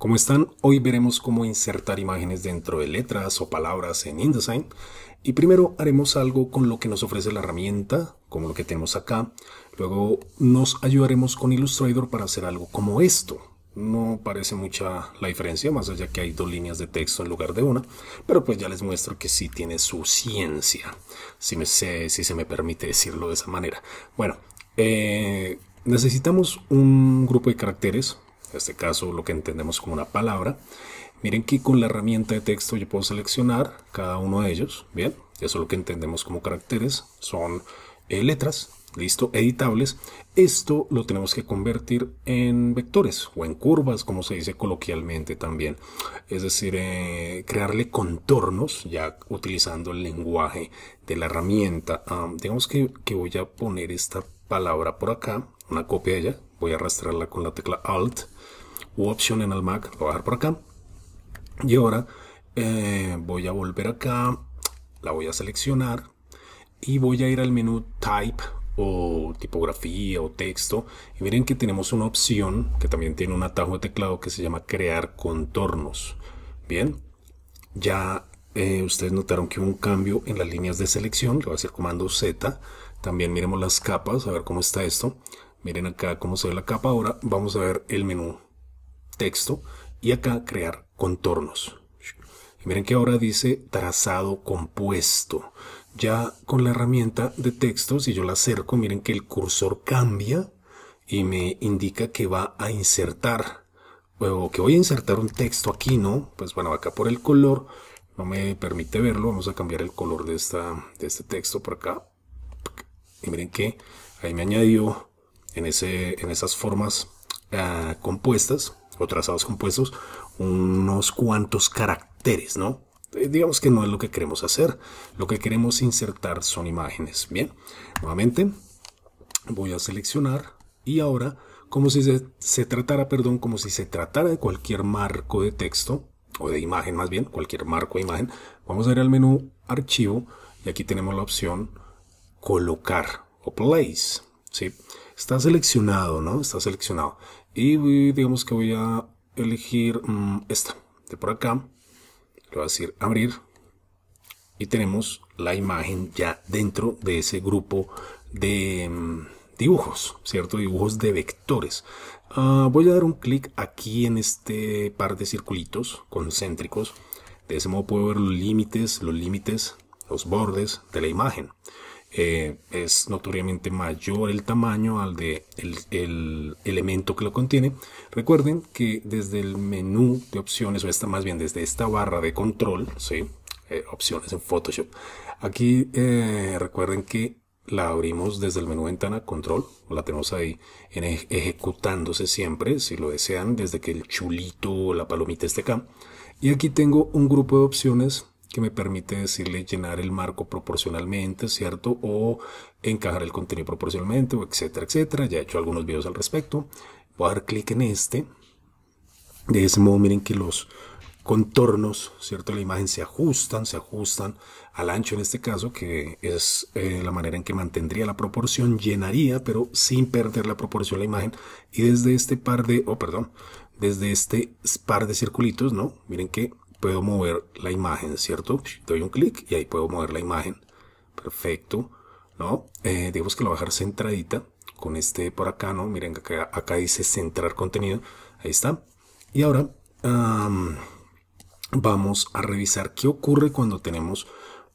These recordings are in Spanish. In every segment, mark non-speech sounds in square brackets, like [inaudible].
Como están, hoy veremos cómo insertar imágenes dentro de letras o palabras en InDesign y primero haremos algo con lo que nos ofrece la herramienta, como lo que tenemos acá. Luego nos ayudaremos con Illustrator para hacer algo como esto. No parece mucha la diferencia, más allá que hay dos líneas de texto en lugar de una, pero pues ya les muestro que sí tiene su ciencia, si, me si se me permite decirlo de esa manera. Bueno, eh, necesitamos un grupo de caracteres, en este caso lo que entendemos como una palabra. Miren que con la herramienta de texto yo puedo seleccionar cada uno de ellos, ¿bien? Eso es lo que entendemos como caracteres, son eh, letras, listo, editables. Esto lo tenemos que convertir en vectores o en curvas, como se dice coloquialmente también. Es decir, eh, crearle contornos ya utilizando el lenguaje de la herramienta. Ah, digamos que, que voy a poner esta palabra por acá, una copia de ella. Voy a arrastrarla con la tecla Alt u opción en el Mac, lo voy a dejar por acá. Y ahora eh, voy a volver acá, la voy a seleccionar y voy a ir al menú Type o tipografía o texto. Y miren que tenemos una opción que también tiene un atajo de teclado que se llama crear contornos. Bien, ya eh, ustedes notaron que hubo un cambio en las líneas de selección. Le voy a hacer comando Z. También miremos las capas, a ver cómo está esto. Miren acá cómo se ve la capa. Ahora vamos a ver el menú texto y acá crear contornos. miren que ahora dice trazado compuesto. Ya con la herramienta de texto, si yo la acerco, miren que el cursor cambia y me indica que va a insertar o que voy a insertar un texto aquí, ¿no? Pues bueno, acá por el color no me permite verlo. Vamos a cambiar el color de, esta, de este texto por acá. Y miren que ahí me añadió en, ese, en esas formas ah, compuestas trazados compuestos unos cuantos caracteres, ¿no? Eh, digamos que no es lo que queremos hacer. Lo que queremos insertar son imágenes. Bien, nuevamente voy a seleccionar y ahora como si se, tratara, perdón, como si se tratara de cualquier marco de texto o de imagen más bien, cualquier marco de imagen, vamos a ir al menú archivo y aquí tenemos la opción colocar o place. ¿sí? Está seleccionado, ¿no? Está seleccionado. Y digamos que voy a elegir mm, esta de por acá. Le voy a decir abrir. Y tenemos la imagen ya dentro de ese grupo de mm, dibujos, ¿cierto? Dibujos de vectores. Ah, voy a dar un clic aquí en este par de circulitos concéntricos. De ese modo puedo ver los límites, los límites, los bordes de la imagen. Eh, es notoriamente mayor el tamaño al de el, elemento que lo contiene. Recuerden que desde el menú de opciones, o esta, más bien desde esta barra de control, ¿sí? Eh, opciones en Photoshop, aquí eh, recuerden que la abrimos desde el menú ventana control, la tenemos ahí ejecutándose siempre, si lo desean, desde que el chulito o la palomita esté acá. Y aquí tengo un grupo de opciones que me permite decirle llenar el marco proporcionalmente, ¿cierto? O encajar el contenido proporcionalmente, etcétera, etcétera. Ya he hecho algunos videos al respecto. Voy a dar clic en este. De ese modo, miren que los contornos, ¿cierto? La imagen se ajustan, se ajustan al ancho en este caso, que es eh, la manera en que mantendría la proporción, llenaría, pero sin perder la proporción la imagen. Y desde este par de, oh, perdón, desde este par de circulitos, ¿no? Miren que puedo mover la imagen, ¿cierto? Doy un clic y ahí puedo mover la imagen. Perfecto, ¿no? Eh, digamos que lo voy a dejar centradita con este por acá, ¿no? Miren, acá, acá dice centrar contenido. Ahí está. Y ahora vamos a revisar qué ocurre cuando tenemos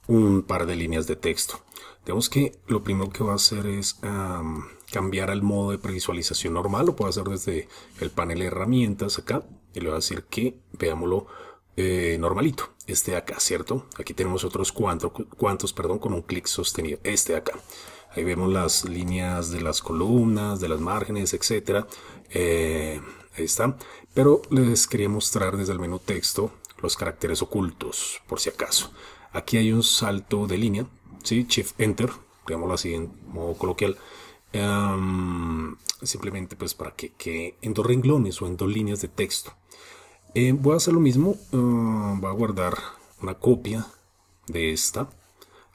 un par de líneas de texto. Digamos que lo primero que va a hacer es cambiar al modo de previsualización normal. Lo puedo hacer desde el panel de herramientas acá. Y le voy a decir que veámoslo eh, normalito, este de acá, ¿cierto? Aquí tenemos otros cuantos, cuantos perdón, con un clic sostenido, este de acá. Ahí vemos las líneas de las columnas, de las márgenes, etcétera. Eh, ahí está. Pero les quería mostrar desde el menú texto los caracteres ocultos, por si acaso. Aquí hay un salto de línea, ¿sí? Shift Enter, digámoslo así en modo coloquial. Em, simplemente pues para que, quede en dos renglones o en dos líneas de texto eh, voy a hacer lo mismo. Eh, voy a guardar una copia de esta.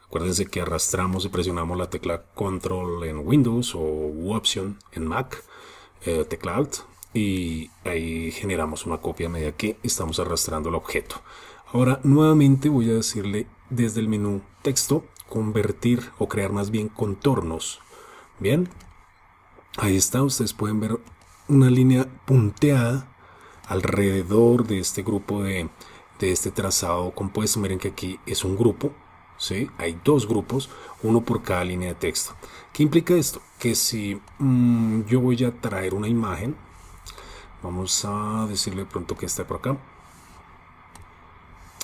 Acuérdense que arrastramos y presionamos la tecla Control en Windows o Option en Mac, eh, tecla Alt, y ahí generamos una copia media medida que estamos arrastrando el objeto. Ahora nuevamente voy a decirle desde el menú texto convertir o crear más bien contornos. Bien, ahí está, ustedes pueden ver una línea punteada alrededor de este grupo de, este trazado compuesto. Miren que aquí es un grupo, ¿sí? Hay dos grupos, uno por cada línea de texto. ¿Qué implica esto? Que si mm, yo voy a traer una imagen, vamos a decirle pronto que está por acá.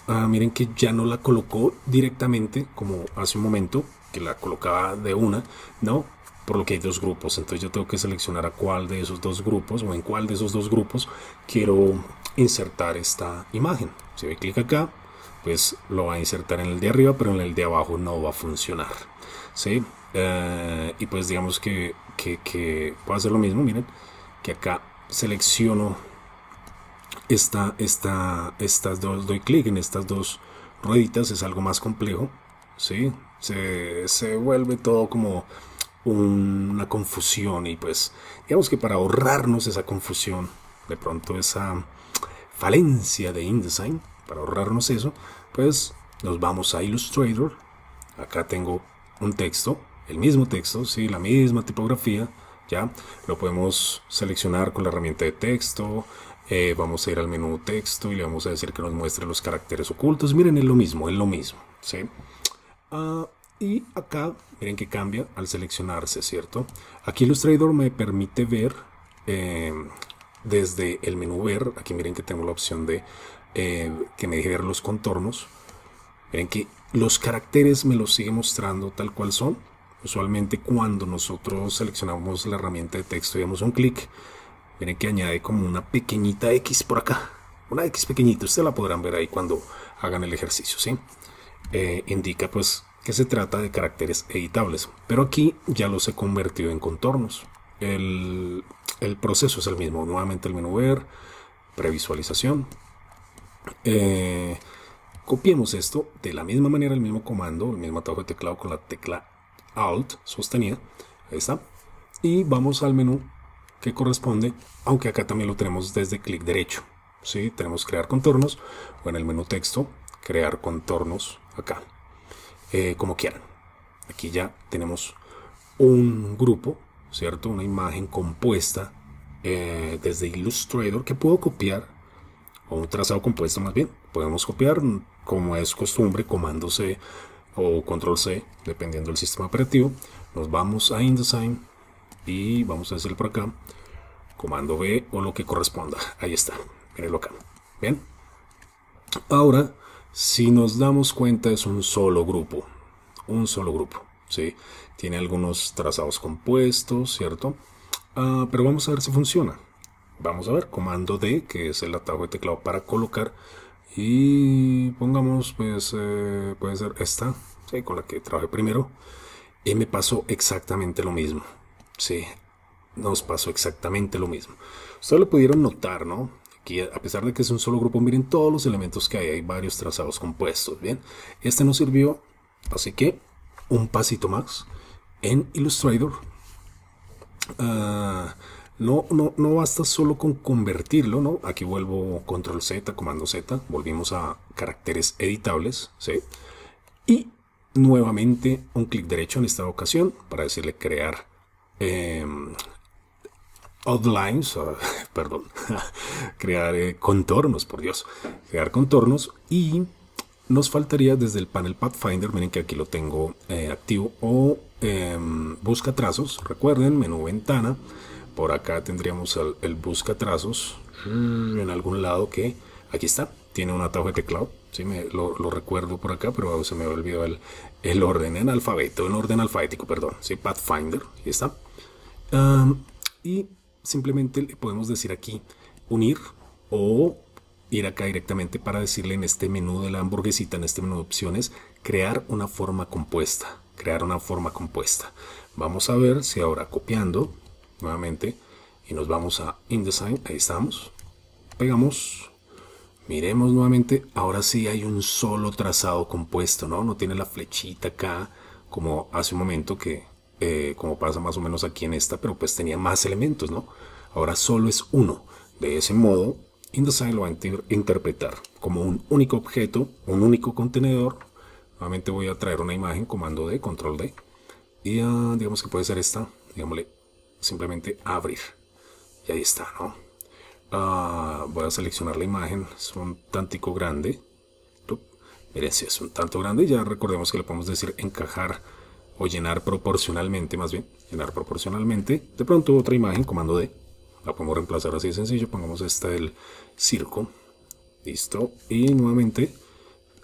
Ah, miren que ya no la colocó directamente como hace un momento, que la colocaba de una, no, por lo que hay dos grupos. Entonces yo tengo que seleccionar a cuál de esos dos grupos o en cuál de esos dos grupos quiero insertar esta imagen. Si doy clic acá, pues lo va a insertar en el de arriba, pero en el de abajo no va a funcionar. ¿sí? Eh, y pues digamos que, que, que puedo hacer lo mismo, miren, que acá selecciono esta, esta, estas dos, doy clic en estas dos rueditas, es algo más complejo, ¿sí? se, se vuelve todo como una confusión y pues digamos que para ahorrarnos esa confusión, de pronto esa falencia de InDesign, para ahorrarnos eso, pues nos vamos a Illustrator. Acá tengo un texto, el mismo texto, sí, la misma tipografía, ya lo podemos seleccionar con la herramienta de texto. Eh, vamos a ir al menú texto y le vamos a decir que nos muestre los caracteres ocultos. Miren, es lo mismo, es lo mismo, sí. Ah, y acá, miren que cambia al seleccionarse, ¿cierto? Aquí Illustrator me permite ver em, desde el menú ver, aquí miren que tengo la opción de eh, que me deje ver los contornos. Miren que los caracteres me los sigue mostrando tal cual son. Usualmente cuando nosotros seleccionamos la herramienta de texto y damos un clic, miren que añade como una pequeñita X por acá. Una X pequeñita, ustedes la podrán ver ahí cuando hagan el ejercicio, ¿sí? Eh, indica pues que se trata de caracteres editables, pero aquí ya los he convertido en contornos. El, proceso es el mismo, nuevamente el menú ver, previsualización. Eh, copiemos esto de la misma manera, el mismo comando, el mismo atajo de teclado con la tecla Alt sostenida, ahí está, y vamos al menú que corresponde, aunque acá también lo tenemos desde clic derecho. ¿sí? Tenemos crear contornos, o en el menú texto, crear contornos acá. Eh, como quieran. Aquí ya tenemos un grupo, ¿cierto? Una imagen compuesta eh, desde Illustrator que puedo copiar, o un trazado compuesto más bien. Podemos copiar, como es costumbre, comando C o control C, dependiendo del sistema operativo. Nos vamos a InDesign y vamos a hacer por acá comando B o lo que corresponda. Ahí está, mirenlo acá. Bien, ahora si nos damos cuenta es un solo grupo, un solo grupo, ¿sí? Tiene algunos trazados compuestos, ¿cierto? Ah, pero vamos a ver si funciona. Vamos a ver, comando D, que es el atajo de teclado para colocar. Y pongamos, pues, eh, puede ser esta, con la que trabajé primero. Y me pasó exactamente lo mismo. Sí, nos pasó exactamente lo mismo. Ustedes lo pudieron notar, ¿no? a pesar de que es un solo grupo, miren todos los elementos que hay, hay varios trazados compuestos, ¿bien? Este nos sirvió, así que un pasito más en Illustrator. Ah, no, no, no basta solo con convertirlo, ¿no? Aquí vuelvo control Z, comando Z, volvimos a caracteres editables, ¿sí? Y nuevamente un clic derecho en esta ocasión para decirle crear em, outlines, [laughs] perdón, [laughs] crear eh, contornos, por Dios, crear contornos y nos faltaría desde el panel Pathfinder, miren que aquí lo tengo eh, activo, o em, busca trazos, recuerden, menú ventana, por acá tendríamos el, busca trazos mm, en algún lado que, aquí está, tiene un atajo de teclado, Sí, me, lo, recuerdo por acá, pero se me olvidó el, el orden en alfabeto, en orden alfabético, perdón. Sí, Pathfinder, Aquí está. Em, y simplemente le podemos decir aquí unir o ir acá directamente para decirle en este menú de la hamburguesita, en este menú de opciones, crear una forma compuesta. Crear una forma compuesta. Vamos a ver si ahora copiando nuevamente y nos vamos a InDesign, ahí estamos, pegamos, miremos nuevamente, ahora sí hay un solo trazado compuesto, ¿no? No tiene la flechita acá como hace un momento que eh, como pasa más o menos aquí en esta, pero pues tenía más elementos, ¿no? Ahora solo es uno. De ese modo, InDesign lo va a interpretar como un único objeto, un único contenedor. Nuevamente voy a traer una imagen, comando D, control D. Y digamos que puede ser esta, digámosle, simplemente abrir. Y ahí está, ¿no? Ah, voy a seleccionar la imagen, es un tantico grande. Miren, si es un tanto grande, ya recordemos que le podemos decir encajar o llenar proporcionalmente, más bien, llenar proporcionalmente, de pronto otra imagen, comando D, la podemos reemplazar así de sencillo, pongamos esta del circo, listo, y nuevamente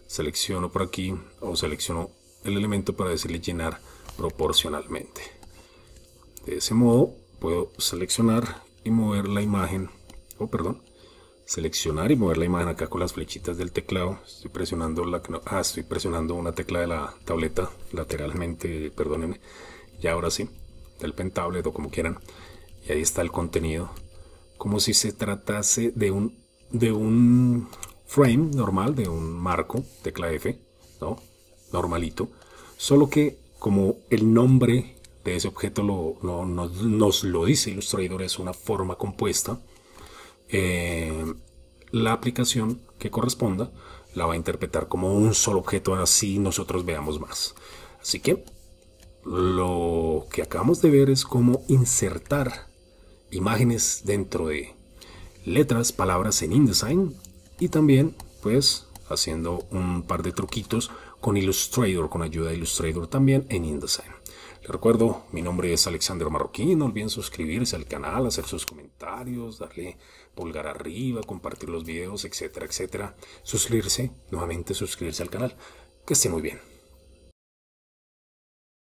selecciono por aquí o selecciono el elemento para decirle llenar proporcionalmente. De ese modo puedo seleccionar y mover la imagen, o oh, perdón, seleccionar y mover la imagen acá con las flechitas del teclado. Estoy presionando la ah, estoy presionando una tecla de la tableta lateralmente, perdónenme. Y ahora sí, del pentablet o como quieran. Y ahí está el contenido. Como si se tratase de un de un frame normal, de un marco, tecla F, ¿no? Normalito. Solo que como el nombre de ese objeto lo, no, nos lo dice Illustrator, es una forma compuesta. Eh, la aplicación que corresponda la va a interpretar como un solo objeto así nosotros veamos más. Así que lo que acabamos de ver es cómo insertar imágenes dentro de letras, palabras en InDesign y también pues haciendo un par de truquitos con Illustrator, con ayuda de Illustrator también en InDesign. le recuerdo, mi nombre es Alexander Marroquín, no olviden suscribirse al canal, hacer sus comentarios comentarios, darle pulgar arriba, compartir los videos, etcétera, etcétera. Suscribirse, nuevamente suscribirse al canal. Que esté muy bien.